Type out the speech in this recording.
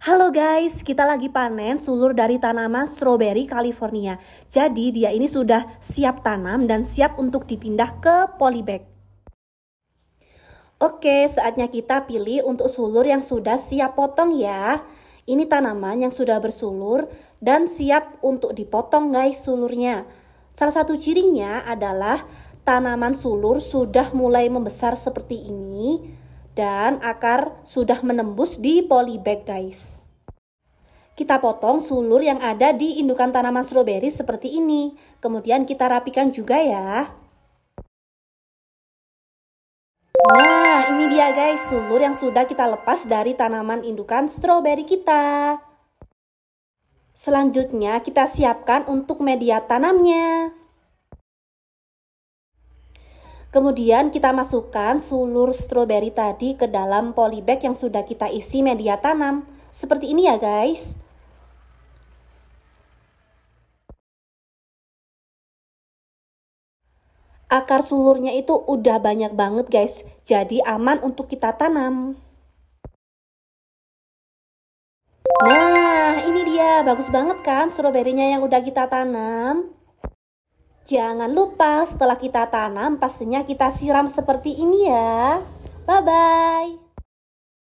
Halo guys, kita lagi panen sulur dari tanaman strawberry California. Jadi dia ini sudah siap tanam dan siap untuk dipindah ke polybag. Oke, saatnya kita pilih untuk sulur yang sudah siap potong ya. Ini tanaman yang sudah bersulur dan siap untuk dipotong guys sulurnya. Salah satu cirinya adalah tanaman sulur sudah mulai membesar seperti ini dan akar sudah menembus di polybag guys. Kita potong sulur yang ada di indukan tanaman stroberi seperti ini. Kemudian kita rapikan juga ya. Nah, ini dia guys sulur yang sudah kita lepas dari tanaman indukan stroberi kita. Selanjutnya kita siapkan untuk media tanamnya. Kemudian kita masukkan sulur stroberi tadi ke dalam polybag yang sudah kita isi media tanam. Seperti ini ya guys. Akar sulurnya itu udah banyak banget guys, jadi aman untuk kita tanam. Nah, ini dia, bagus banget kan stroberinya yang udah kita tanam. Jangan lupa setelah kita tanam pastinya kita siram seperti ini ya. Bye-bye.